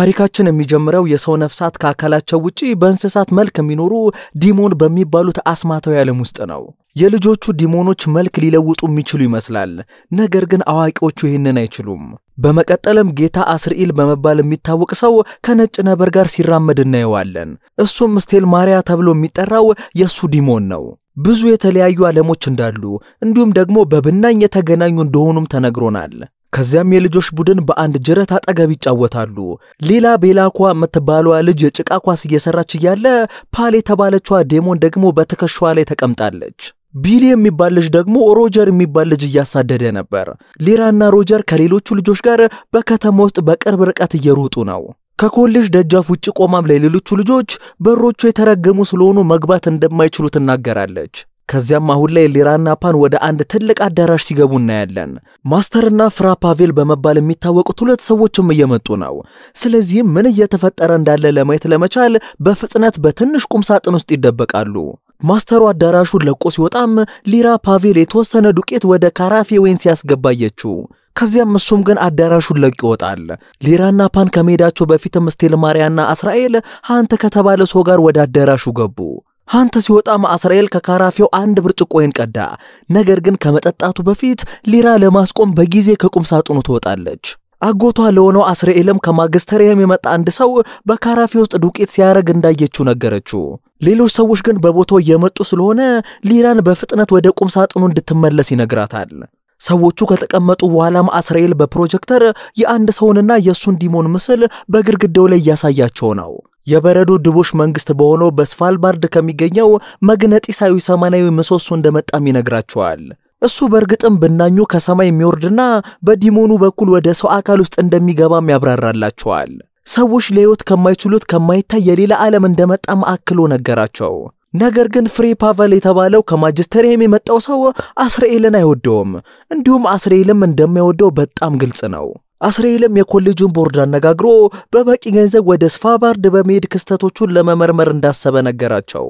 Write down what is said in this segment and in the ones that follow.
ታሪካችን የሚጀምረው የሰው ነፍሳት ከአካላቸው ውጪ በእንስሳት መልክ የሚኖሩ ዲሞን በሚባሉት አስማታዊ ዓለም ውስጥ ነው። የልጆቹ ዲሞኖች መልክ ሊለውጡ የሚችሉ ይመስላል፣ ነገር ግን አዋቂዎቹ ይህንን አይችሉም። በመቀጠልም ጌታ አስርኢል በመባል የሚታወቅ ሰው ከነጭ ነበር ጋር ሲራመድ እናየዋለን። እሱም ስቴል ማሪያ ተብሎ የሚጠራው የእሱ ዲሞን ነው። ብዙ የተለያዩ ዓለሞች እንዳሉ እንዲሁም ደግሞ በብናኝ የተገናኙ እንደሆኑም ተነግሮናል። ከዚያም የልጆች ቡድን በአንድ ጅረት አጠገብ ይጫወታሉ። ሌላ ቤላኳ የምትባሏ ልጅ የጭቃ ኳስ እየሰራች እያለ ፓል የተባለችዋ ዴሞን ደግሞ በትከሻዋ ላይ ተቀምጣለች። ቢሊ የሚባል ልጅ ደግሞ ሮጀር የሚባል ልጅ እያሳደደ ነበር። ሌራና ሮጀር ከሌሎቹ ልጆች ጋር በከተማ ውስጥ በቅርብ ርቀት እየሮጡ ነው። ከኮሌጅ ደጃፍ ውጭ ቆማም ለሌሎቹ ልጆች በሮቹ የተረገሙ ስለሆኑ መግባት እንደማይችሉ ትናገራለች። ከዚያም አሁን ላይ ሊራና ፓን ወደ አንድ ትልቅ አዳራሽ ሲገቡ እናያለን። ማስተርና ፍራ ፓቬል በመባል የሚታወቁት ሁለት ሰዎችም እየመጡ ነው። ስለዚህም ምን እየተፈጠረ እንዳለ ለማየት ለመቻል በፍጥነት በትንሽ ቁም ሳጥን ውስጥ ይደበቃሉ። ማስተሩ አዳራሹን ለቆ ሲወጣም ሊራ ፓቬል የተወሰነ ዱቄት ወደ ካራፌ ወይን ሲያስገባየችው ከዚያም እሱም ግን አዳራሹን ለቅ ይወጣል። ሊራና ፓን ከመሄዳቸው በፊትም ስቴል ማርያና እስራኤል አንተ ከተባለ ሰው ጋር ወደ አዳራሹ ገቡ። አንተ ሲወጣ ማእስራኤል ከካራፊው አንድ ብርጭቆ ወይን ቀዳ። ነገር ግን ከመጠጣቱ በፊት ሊራ ለማስቆም በጊዜ ከቁም ሳጥኑ ትወጣለች። አጎቷ ለሆነው አስራኤልም ከማግስተሪየም የመጣ አንድ ሰው በካራፊ ውስጥ ዱቄት ሲያረግ እንዳየችው ነገረችው። ሌሎች ሰዎች ግን በቦታው የመጡ ስለሆነ ሊራን በፍጥነት ወደ ቁም ሳጥኑ እንድትመለስ ይነግራታል። ሰዎቹ ከተቀመጡ በኋላም አስራኤል በፕሮጀክተር የአንድ ሰውንና የእሱን ዲሞን ምስል በግድግዳው ላይ እያሳያቸው ነው። የበረዶ ድቦሽ መንግስት በሆነው በስፋልባርድ ከሚገኘው መግነጢሳዊ ሰማናዊ ምሰሶ እንደመጣም ይነግራቸዋል። እሱ በእርግጥም ብናኙ ከሰማይ የሚወርድና በዲሞኑ በኩል ወደ ሰው አካል ውስጥ እንደሚገባም ያብራራላቸዋል። ሰዎች ለሕይወት ከማይችሉት ከማይታይ የሌላ ዓለም እንደመጣም አክሎ ነገራቸው። ነገር ግን ፍሬ ፓቨል የተባለው ከማጅስተሪየም የመጣው ሰው አስራኤልን አይወደውም፣ እንዲሁም አስራኤልም እንደማይወደው በጣም ግልጽ ነው። አስራኤልም የኮሌጁን ቦርድ አነጋግሮ በበቂ ገንዘብ ወደ ስፋባርድ በመሄድ ክስተቶቹን ለመመርመር እንዳሰበ ነገራቸው።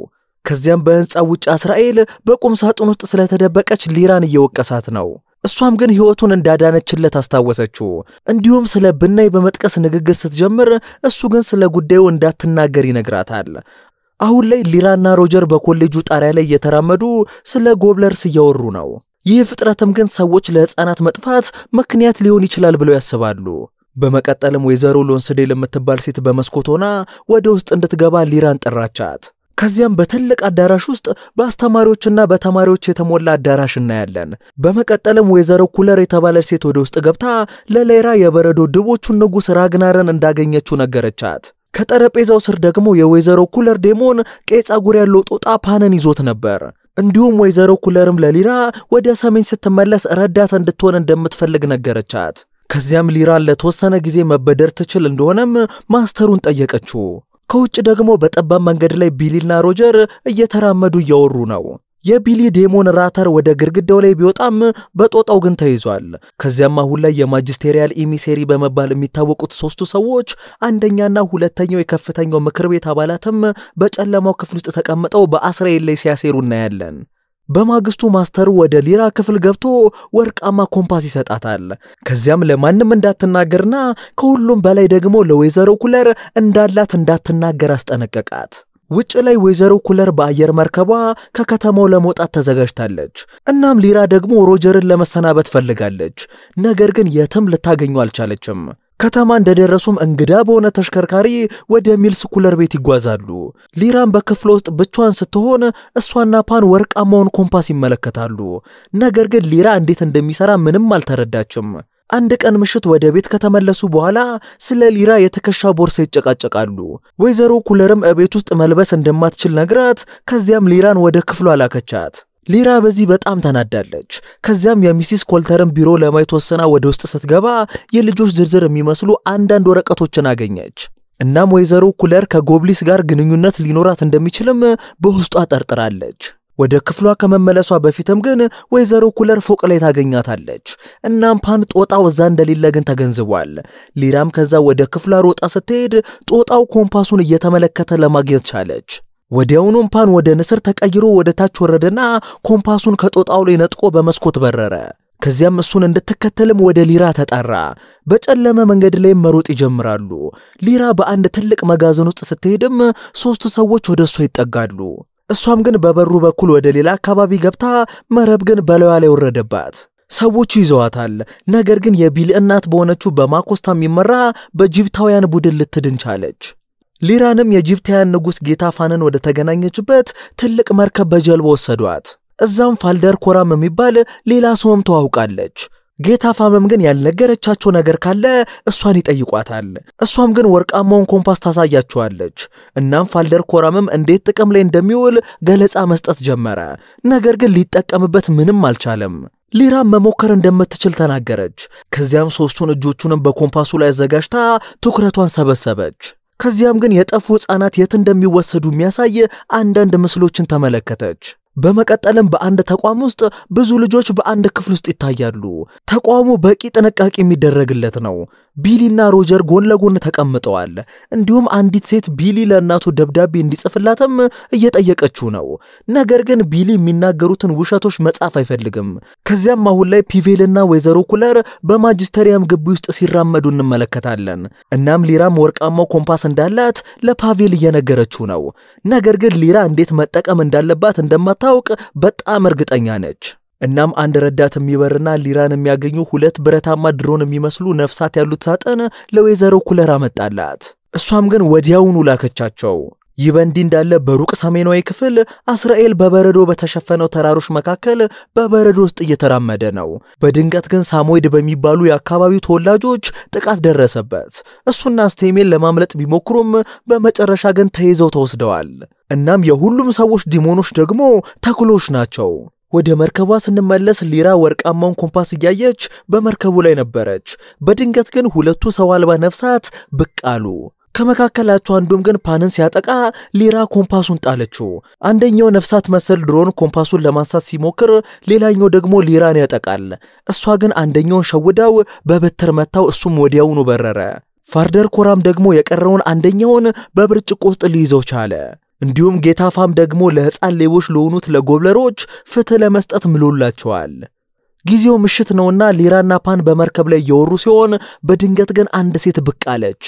ከዚያም በሕንፃ ውጭ አስራኤል በቁም ሳጥን ውስጥ ስለተደበቀች ሊራን እየወቀሳት ነው። እሷም ግን ሕይወቱን እንዳዳነችለት አስታወሰችው። እንዲሁም ስለ ብናይ በመጥቀስ ንግግር ስትጀምር፣ እሱ ግን ስለ ጉዳዩ እንዳትናገር ይነግራታል። አሁን ላይ ሊራና ሮጀር በኮሌጁ ጣሪያ ላይ እየተራመዱ ስለ ጎብለርስ እያወሩ ነው። ይህ ፍጥረትም ግን ሰዎች ለሕፃናት መጥፋት ምክንያት ሊሆን ይችላል ብለው ያስባሉ። በመቀጠልም ወይዘሮ ሎንስዴ የምትባል ሴት በመስኮት ሆና ወደ ውስጥ እንድትገባ ሊራን ጠራቻት። ከዚያም በትልቅ አዳራሽ ውስጥ በአስተማሪዎችና በተማሪዎች የተሞላ አዳራሽ እናያለን። በመቀጠልም ወይዘሮ ኩለር የተባለች ሴት ወደ ውስጥ ገብታ ለሌራ የበረዶ ድቦቹን ንጉሥ ራግናረን እንዳገኘችው ነገረቻት። ከጠረጴዛው ስር ደግሞ የወይዘሮ ኩለር ዴሞን ቀይ ጸጉር ያለው ጦጣ ፓንን ይዞት ነበር። እንዲሁም ወይዘሮ ኩለርም ለሊራ ወደ ሰሜን ስትመለስ ረዳት እንድትሆን እንደምትፈልግ ነገረቻት። ከዚያም ሊራን ለተወሰነ ጊዜ መበደር ትችል እንደሆነም ማስተሩን ጠየቀችው። ከውጭ ደግሞ በጠባብ መንገድ ላይ ቢሊና ሮጀር እየተራመዱ እያወሩ ነው። የቢሊ ዴሞን ራተር ወደ ግድግዳው ላይ ቢወጣም በጦጣው ግን ተይዟል። ከዚያም አሁን ላይ የማጅስቴሪያል ኢሚሴሪ በመባል የሚታወቁት ሶስቱ ሰዎች አንደኛና ሁለተኛው የከፍተኛው ምክር ቤት አባላትም በጨለማው ክፍል ውስጥ ተቀምጠው በአስራኤል ላይ ሲያሴሩ እናያለን። በማግስቱ ማስተሩ ወደ ሊራ ክፍል ገብቶ ወርቃማ ኮምፓስ ይሰጣታል። ከዚያም ለማንም እንዳትናገርና ከሁሉም በላይ ደግሞ ለወይዘሮ ኩለር እንዳላት እንዳትናገር አስጠነቀቃት። ውጭ ላይ ወይዘሮ ኩለር በአየር መርከቧ ከከተማው ለመውጣት ተዘጋጅታለች። እናም ሊራ ደግሞ ሮጀርን ለመሰናበት ፈልጋለች። ነገር ግን የትም ልታገኙ አልቻለችም። ከተማ እንደደረሱም እንግዳ በሆነ ተሽከርካሪ ወደ ሚልስ ኩለር ቤት ይጓዛሉ። ሊራም በክፍል ውስጥ ብቻዋን ስትሆን እሷና ፓን ወርቃማውን ኮምፓስ ይመለከታሉ። ነገር ግን ሊራ እንዴት እንደሚሰራ ምንም አልተረዳችም። አንድ ቀን ምሽት ወደ ቤት ከተመለሱ በኋላ ስለ ሊራ የትከሻ ቦርሳ ይጨቃጨቃሉ። ወይዘሮ ኩለርም እቤት ውስጥ መልበስ እንደማትችል ነግራት፣ ከዚያም ሊራን ወደ ክፍሏ ላከቻት። ሊራ በዚህ በጣም ተናዳለች። ከዚያም የሚሲስ ኮልተርን ቢሮ ለማየት ወሰና ወደ ውስጥ ስትገባ የልጆች ዝርዝር የሚመስሉ አንዳንድ ወረቀቶችን አገኘች። እናም ወይዘሮ ኩለር ከጎብሊስ ጋር ግንኙነት ሊኖራት እንደሚችልም በውስጧ ጠርጥራለች። ወደ ክፍሏ ከመመለሷ በፊትም ግን ወይዘሮ ኩለር ፎቅ ላይ ታገኛታለች። እናም ፓን ጦጣው እዛ እንደሌለ ግን ተገንዝቧል። ሊራም ከዛ ወደ ክፍሏ ሮጣ ስትሄድ ጦጣው ኮምፓሱን እየተመለከተ ለማግኘት ቻለች። ወዲያውኑም ፓን ወደ ንስር ተቀይሮ ወደ ታች ወረደና ኮምፓሱን ከጦጣው ላይ ነጥቆ በመስኮት በረረ። ከዚያም እሱን እንድትከተልም ወደ ሊራ ተጠራ። በጨለመ መንገድ ላይም መሮጥ ይጀምራሉ። ሊራ በአንድ ትልቅ መጋዘን ውስጥ ስትሄድም ሦስቱ ሰዎች ወደ እሷ ይጠጋሉ። እሷም ግን በበሩ በኩል ወደ ሌላ አካባቢ ገብታ መረብ ግን በላዩ ላይ ወረደባት። ሰዎቹ ይዘዋታል። ነገር ግን የቢል እናት በሆነችው በማኮስታ የሚመራ በጅብታውያን ቡድን ልትድን ቻለች። ሊራንም የጅብታውያን ንጉሥ ጌታ ፋንን ወደ ተገናኘችበት ትልቅ መርከብ በጀልባ ወሰዷት። እዛም ፋልደር ኮራም የሚባል ሌላ ሰውም ተዋውቃለች። ጌታ ፋመም ግን ያልነገረቻቸው ነገር ካለ እሷን ይጠይቋታል። እሷም ግን ወርቃማውን ኮምፓስ ታሳያቸዋለች። እናም ፋልደር ኮራምም እንዴት ጥቅም ላይ እንደሚውል ገለጻ መስጠት ጀመረ። ነገር ግን ሊጠቀምበት ምንም አልቻለም። ሊራም መሞከር እንደምትችል ተናገረች። ከዚያም ሶስቱን እጆቹንም በኮምፓሱ ላይ አዘጋጅታ ትኩረቷን ሰበሰበች። ከዚያም ግን የጠፉ ሕፃናት የት እንደሚወሰዱ የሚያሳይ አንዳንድ ምስሎችን ተመለከተች። በመቀጠልም በአንድ ተቋም ውስጥ ብዙ ልጆች በአንድ ክፍል ውስጥ ይታያሉ። ተቋሙ በቂ ጥንቃቄ የሚደረግለት ነው። ቢሊና ሮጀር ጎን ለጎን ተቀምጠዋል። እንዲሁም አንዲት ሴት ቢሊ ለእናቱ ደብዳቤ እንዲጽፍላትም እየጠየቀችው ነው። ነገር ግን ቢሊ የሚናገሩትን ውሸቶች መጻፍ አይፈልግም። ከዚያም አሁን ላይ ፒቬልና ወይዘሮ ኩለር በማጅስተሪያም ግቢ ውስጥ ሲራመዱ እንመለከታለን። እናም ሊራም ወርቃማው ኮምፓስ እንዳላት ለፓቬል እየነገረችው ነው። ነገር ግን ሊራ እንዴት መጠቀም እንዳለባት እንደማታውቅ በጣም እርግጠኛ ነች። እናም አንድ ረዳት የሚበርና ሊራን የሚያገኙ ሁለት ብረታማ ድሮን የሚመስሉ ነፍሳት ያሉት ሳጥን ለወይዘሮ ኩለር አመጣላት። እሷም ግን ወዲያውኑ ላከቻቸው። ይህ በእንዲህ እንዳለ በሩቅ ሰሜናዊ ክፍል አስራኤል በበረዶ በተሸፈነው ተራሮች መካከል በበረዶ ውስጥ እየተራመደ ነው። በድንገት ግን ሳሞይድ በሚባሉ የአካባቢው ተወላጆች ጥቃት ደረሰበት። እሱና ስቴሜን ለማምለጥ ቢሞክሩም በመጨረሻ ግን ተይዘው ተወስደዋል። እናም የሁሉም ሰዎች ዲሞኖች ደግሞ ተኩሎች ናቸው። ወደ መርከቧ ስንመለስ ሊራ ወርቃማውን ኮምፓስ እያየች በመርከቡ ላይ ነበረች። በድንገት ግን ሁለቱ ሰው አልባ ነፍሳት ብቅ አሉ። ከመካከላቸው አንዱም ግን ፓንን ሲያጠቃ ሊራ ኮምፓሱን ጣለችው። አንደኛው ነፍሳት መሰል ድሮን ኮምፓሱን ለማንሳት ሲሞክር፣ ሌላኛው ደግሞ ሊራን ያጠቃል። እሷ ግን አንደኛውን ሸውዳው በበትር መታው፣ እሱም ወዲያውኑ በረረ። ፋርደር ኮራም ደግሞ የቀረውን አንደኛውን በብርጭቆ ውስጥ ሊይዘው ቻለ። እንዲሁም ጌታ ፋም ደግሞ ለሕፃን ሌቦች ለሆኑት ለጎብለሮች ፍትሕ ለመስጠት ምሎላቸዋል። ጊዜው ምሽት ነውና ሊራና ፓን በመርከብ ላይ እየወሩ ሲሆን በድንገት ግን አንድ ሴት ብቅ አለች።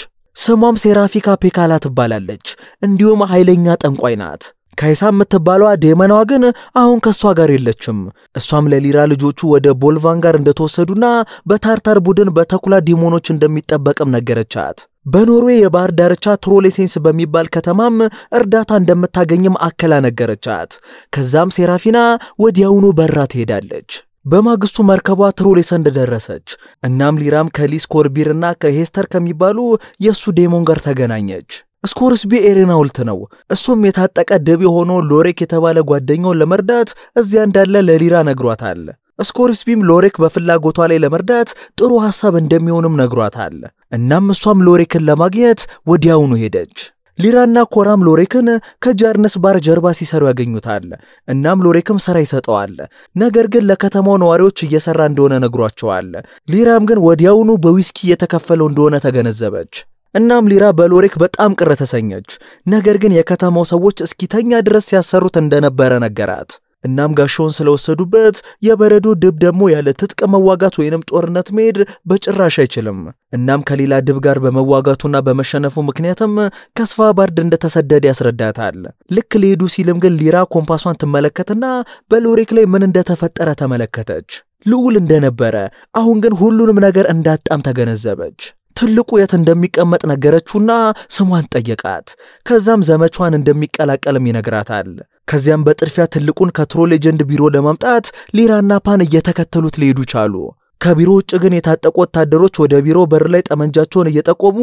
ስሟም ሴራፊካ ፔካላ ትባላለች። እንዲሁም ኃይለኛ ጠንቋይ ናት። ካይሳ የምትባለዋ ዴመናዋ ግን አሁን ከእሷ ጋር የለችም። እሷም ለሊራ ልጆቹ ወደ ቦልቫን ጋር እንደተወሰዱና በታርታር ቡድን በተኩላ ዲሞኖች እንደሚጠበቅም ነገረቻት። በኖርዌይ የባህር ዳርቻ ትሮሌሴንስ በሚባል ከተማም እርዳታ እንደምታገኝም አከላ ነገረቻት። ከዛም ሴራፊና ወዲያውኑ በራ ትሄዳለች። በማግስቱ መርከቧ ትሮሌሰ እንደደረሰች እናም ሊራም ከሊስ ኮርቢርና ከሄስተር ከሚባሉ የእሱ ዴሞን ጋር ተገናኘች። ስኮርስቢ ኤሪናውልት ነው። እሱም የታጠቀ ድብ የሆኖ ሎሬክ የተባለ ጓደኛውን ለመርዳት እዚያ እንዳለ ለሊራ ነግሯታል። ስኮርስቢም ሎሬክ በፍላጎቷ ላይ ለመርዳት ጥሩ ሐሳብ እንደሚሆንም ነግሯታል። እናም እሷም ሎሬክን ለማግኘት ወዲያውኑ ሄደች። ሊራና ኮራም ሎሬክን ከጃርነስ ባር ጀርባ ሲሰሩ ያገኙታል። እናም ሎሬክም ስራ ይሰጠዋል። ነገር ግን ለከተማው ነዋሪዎች እየሰራ እንደሆነ ነግሯቸዋል። ሊራም ግን ወዲያውኑ በዊስኪ እየተከፈለው እንደሆነ ተገነዘበች። እናም ሊራ በሎሬክ በጣም ቅር ተሰኘች። ነገር ግን የከተማው ሰዎች እስኪተኛ ድረስ ሲያሰሩት እንደነበረ ነገራት። እናም ጋሻውን ስለወሰዱበት የበረዶ ድብ ደግሞ ያለ ትጥቅ መዋጋት ወይንም ጦርነት መሄድ በጭራሽ አይችልም። እናም ከሌላ ድብ ጋር በመዋጋቱና በመሸነፉ ምክንያትም ከስፋ ባርድ እንደተሰደደ ያስረዳታል። ልክ ሊሄዱ ሲልም ግን ሊራ ኮምፓሷን ትመለከትና በሎሪክ ላይ ምን እንደተፈጠረ ተመለከተች። ልዑል እንደነበረ፣ አሁን ግን ሁሉንም ነገር እንዳጣም ተገነዘበች። ትልቁ የት እንደሚቀመጥ ነገረችውና ስሟን ጠየቃት። ከዛም ዘመቿን እንደሚቀላቀልም ይነግራታል። ከዚያም በጥድፊያ ትልቁን ከትሮ ሌጀንድ ቢሮ ለማምጣት ሊራና ፓን እየተከተሉት ሊሄዱ ቻሉ። ከቢሮ ውጭ ግን የታጠቁ ወታደሮች ወደ ቢሮ በር ላይ ጠመንጃቸውን እየጠቆሙ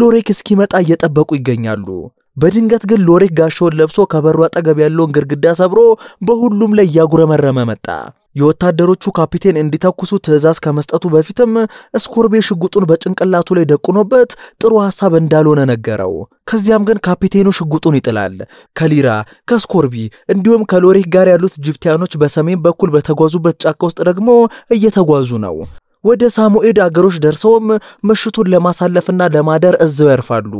ሎሬክ እስኪመጣ እየጠበቁ ይገኛሉ። በድንገት ግን ሎሪክ ጋሻውን ለብሶ ከበሩ አጠገብ ያለውን ግድግዳ ሰብሮ በሁሉም ላይ እያጉረመረመ መጣ። የወታደሮቹ ካፒቴን እንዲተኩሱ ትዕዛዝ ከመስጠቱ በፊትም እስኮርቤ ሽጉጡን በጭንቅላቱ ላይ ደቁኖበት ጥሩ ሐሳብ እንዳልሆነ ነገረው። ከዚያም ግን ካፒቴኑ ሽጉጡን ይጥላል። ከሊራ ከስኮርቢ እንዲሁም ከሎሪክ ጋር ያሉት ጅብቲያኖች በሰሜን በኩል በተጓዙበት ጫካ ውስጥ ደግሞ እየተጓዙ ነው። ወደ ሳሙኤድ አገሮች ደርሰውም ምሽቱን ለማሳለፍና ለማደር እዘው ያርፋሉ።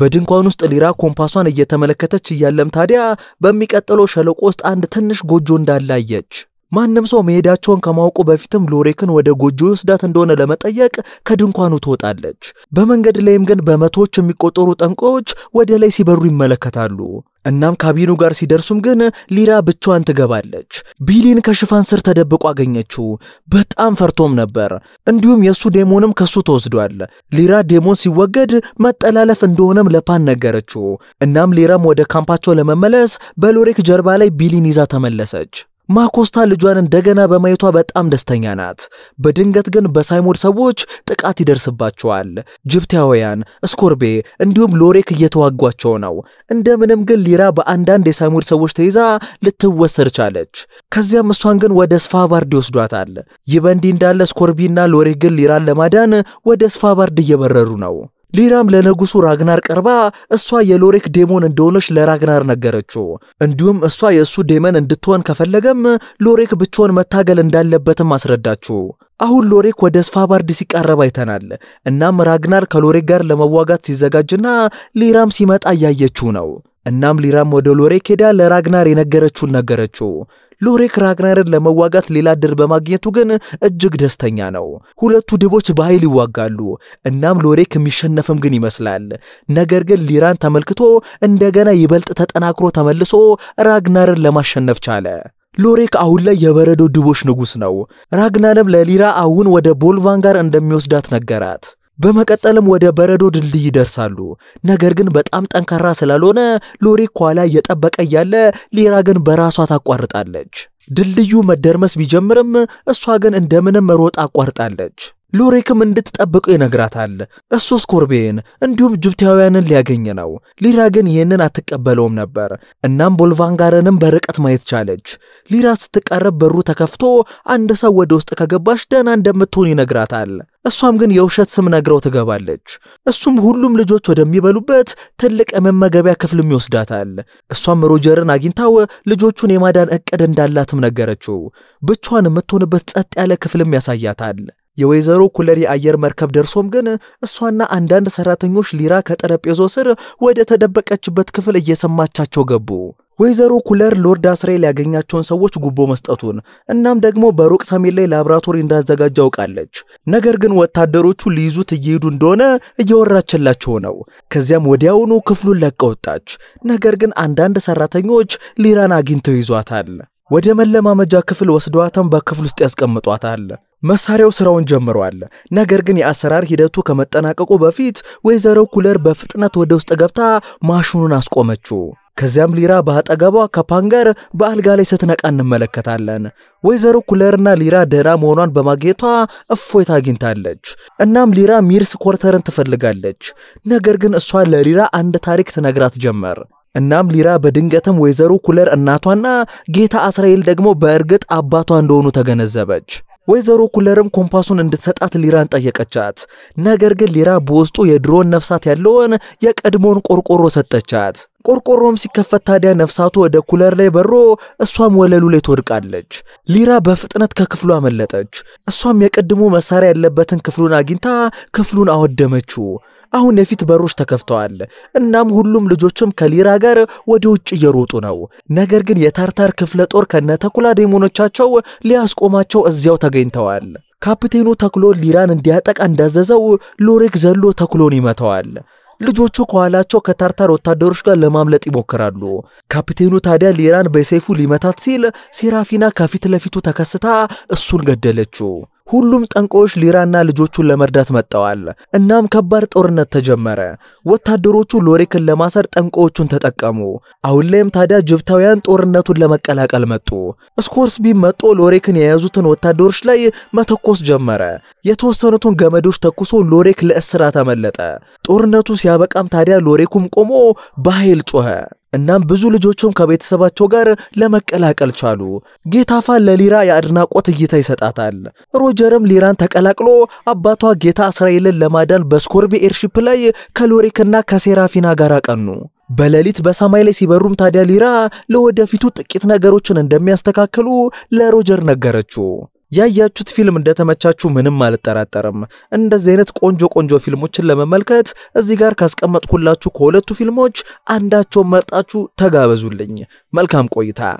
በድንኳን ውስጥ ሊራ ኮምፓሷን እየተመለከተች እያለም ታዲያ በሚቀጥለው ሸለቆ ውስጥ አንድ ትንሽ ጎጆ እንዳላየች ማንም ሰው መሄዳቸውን ከማወቁ በፊትም ሎሬክን ወደ ጎጆ ይወስዳት እንደሆነ ለመጠየቅ ከድንኳኑ ትወጣለች። በመንገድ ላይም ግን በመቶዎች የሚቆጠሩ ጠንቋዮች ወደ ላይ ሲበሩ ይመለከታሉ። እናም ካቢኑ ጋር ሲደርሱም ግን ሊራ ብቻዋን ትገባለች። ቢሊን ከሽፋን ስር ተደብቆ አገኘችው። በጣም ፈርቶም ነበር። እንዲሁም የእሱ ዴሞንም ከሱ ተወስዷል። ሊራ ዴሞን ሲወገድ መጠላለፍ እንደሆነም ለፓን ነገረችው። እናም ሊራም ወደ ካምፓቸው ለመመለስ በሎሬክ ጀርባ ላይ ቢሊን ይዛ ተመለሰች። ማኮስታ ልጇን እንደገና በማየቷ በጣም ደስተኛ ናት። በድንገት ግን በሳይሞድ ሰዎች ጥቃት ይደርስባቸዋል። ጅብታውያን፣ እስኮርቤ እንዲሁም ሎሬክ እየተዋጓቸው ነው። እንደምንም ግን ሊራ በአንዳንድ የሳይሞድ ሰዎች ተይዛ ልትወሰድ ቻለች። ከዚያም እሷን ግን ወደ ስፋባርድ ይወስዷታል። ይህ በእንዲህ እንዳለ እስኮርቢና ሎሬክ ግን ሊራን ለማዳን ወደ ስፋባርድ እየበረሩ ነው። ሊራም ለንጉሱ ራግናር ቀርባ እሷ የሎሬክ ዴሞን እንደሆነች ለራግናር ነገረችው። እንዲሁም እሷ የእሱ ዴመን እንድትሆን ከፈለገም ሎሬክ ብቻውን መታገል እንዳለበትም አስረዳችው። አሁን ሎሬክ ወደ ስፋባርድ ሲቃረብ አይተናል። እናም ራግናር ከሎሬክ ጋር ለመዋጋት ሲዘጋጅና ሊራም ሲመጣ እያየችው ነው። እናም ሊራም ወደ ሎሬክ ሄዳ ለራግናር የነገረችውን ነገረችው። ሎሬክ ራግናርን ለመዋጋት ሌላ ድር በማግኘቱ ግን እጅግ ደስተኛ ነው። ሁለቱ ድቦች በኃይል ይዋጋሉ። እናም ሎሬክ የሚሸነፍም ግን ይመስላል። ነገር ግን ሊራን ተመልክቶ እንደገና ይበልጥ ተጠናክሮ ተመልሶ ራግናርን ለማሸነፍ ቻለ። ሎሬክ አሁን ላይ የበረዶ ድቦች ንጉሥ ነው። ራግናርም ለሊራ አሁን ወደ ቦልቫን ጋር እንደሚወስዳት ነገራት። በመቀጠልም ወደ በረዶ ድልድይ ይደርሳሉ። ነገር ግን በጣም ጠንካራ ስላልሆነ ሎሪ ከኋላ እየጠበቀ እያለ ሊራ ግን በራሷ ታቋርጣለች። ድልድዩ መደርመስ ቢጀምርም እሷ ግን እንደምንም ሮጥ አቋርጣለች። ሎሬክም እንድትጠብቀው ይነግራታል። እሱስ ኮርቤን እንዲሁም ጅብታውያንን ሊያገኝ ነው። ሊራ ግን ይህንን አትቀበለውም ነበር። እናም ቦልቫንጋረንም በርቀት ማየት ቻለች። ሊራ ስትቀረብ በሩ ተከፍቶ አንድ ሰው ወደ ውስጥ ከገባሽ ደህና እንደምትሆን ይነግራታል። እሷም ግን የውሸት ስም ነግረው ትገባለች። እሱም ሁሉም ልጆች ወደሚበሉበት ትልቅ የመመገቢያ ክፍልም ይወስዳታል። እሷም ሮጀርን አግኝታው ልጆቹን የማዳን እቅድ እንዳላትም ነገረችው። ብቻዋን የምትሆንበት ጸጥ ያለ ክፍልም ያሳያታል። የወይዘሮ ኩለር የአየር መርከብ ደርሶም ግን እሷና አንዳንድ ሰራተኞች ሊራ ከጠረጴዞ ስር ወደ ተደበቀችበት ክፍል እየሰማቻቸው ገቡ። ወይዘሮ ኩለር ሎርድ አስሬል ያገኛቸውን ሰዎች ጉቦ መስጠቱን እናም ደግሞ በሩቅ ሰሜን ላይ ላብራቶሪ እንዳዘጋጅ አውቃለች። ነገር ግን ወታደሮቹ ሊይዙት እየሄዱ እንደሆነ እየወራችላቸው ነው። ከዚያም ወዲያውኑ ክፍሉን ለቀ ወጣች። ነገር ግን አንዳንድ ሰራተኞች ሊራን አግኝተው ይዟታል። ወደ መለማመጃ ክፍል ወስደዋታም በክፍል ውስጥ ያስቀምጧታል። መሳሪያው ስራውን ጀምሯል። ነገር ግን የአሰራር ሂደቱ ከመጠናቀቁ በፊት ወይዘሮ ኩለር በፍጥነት ወደ ውስጥ ገብታ ማሽኑን አስቆመችው። ከዚያም ሊራ በአጠገቧ ከፓን ጋር በአልጋ ላይ ስትነቃ እንመለከታለን። ወይዘሮ ኩለርና ሊራ ደህና መሆኗን በማግኘቷ እፎይታ አግኝታለች። እናም ሊራ ሚርስ ኮርተርን ትፈልጋለች። ነገር ግን እሷ ለሊራ አንድ ታሪክ ትነግራት ጀመር። እናም ሊራ በድንገትም ወይዘሮ ኩለር እናቷና ጌታ አስራኤል ደግሞ በእርግጥ አባቷ እንደሆኑ ተገነዘበች። ወይዘሮ ኩለርም ኮምፓሱን እንድትሰጣት ሊራን ጠየቀቻት። ነገር ግን ሊራ በውስጡ የድሮን ነፍሳት ያለውን የቀድሞውን ቆርቆሮ ሰጠቻት። ቆርቆሮም ሲከፈት ታዲያ ነፍሳቱ ወደ ኩለር ላይ በሮ እሷም ወለሉ ላይ ትወድቃለች። ሊራ በፍጥነት ከክፍሉ አመለጠች። እሷም የቀድሞ መሳሪያ ያለበትን ክፍሉን አግኝታ ክፍሉን አወደመችው። አሁን የፊት በሮች ተከፍተዋል። እናም ሁሉም ልጆችም ከሊራ ጋር ወደ ውጭ እየሮጡ ነው። ነገር ግን የታርታር ክፍለ ጦር ከነተኩላ ዴሞኖቻቸው ሊያስቆማቸው እዚያው ተገኝተዋል። ካፕቴኑ ተክሎ ሊራን እንዲያጠቃ እንዳዘዘው ሎሬክ ዘሎ ተክሎን ይመታዋል። ልጆቹ ከኋላቸው ከታርታር ወታደሮች ጋር ለማምለጥ ይሞክራሉ። ካፒቴኑ ታዲያ ሊራን በሰይፉ ሊመታት ሲል ሴራፊና ከፊት ለፊቱ ተከስታ እሱን ገደለችው። ሁሉም ጠንቋዮች ሊራና ልጆቹን ለመርዳት መጥተዋል። እናም ከባድ ጦርነት ተጀመረ። ወታደሮቹ ሎሪክን ለማሰር ጠንቋዮቹን ተጠቀሙ። አሁን ላይም ታዲያ ጅብታውያን ጦርነቱን ለመቀላቀል መጡ። ስኮርስቢ መጦ ሎሬክን የያዙትን ወታደሮች ላይ መተኮስ ጀመረ። የተወሰኑትን ገመዶች ተኩሶ ሎሬክ ለእስራት አመለጠ። ጦርነቱ ሲያበቃም ታዲያ ሎሬኩም ቆሞ በኃይል ጮኸ። እናም ብዙ ልጆቹም ከቤተሰባቸው ጋር ለመቀላቀል ቻሉ። ጌታፋ ለሊራ የአድናቆት እይታ ይሰጣታል። ሮጀርም ሊራን ተቀላቅሎ አባቷ ጌታ እስራኤልን ለማዳን በስኮርቢ ኤርሺፕ ላይ ከሎሪክና ከሴራፊና ጋር አቀኑ። በሌሊት በሰማይ ላይ ሲበሩም ታዲያ ሊራ ለወደፊቱ ጥቂት ነገሮችን እንደሚያስተካክሉ ለሮጀር ነገረችው። ያያችሁት ፊልም እንደተመቻችሁ ምንም አልጠራጠርም። እንደዚህ አይነት ቆንጆ ቆንጆ ፊልሞችን ለመመልከት እዚህ ጋር ካስቀመጥኩላችሁ ከሁለቱ ፊልሞች አንዳቸውን መርጣችሁ ተጋበዙልኝ። መልካም ቆይታ።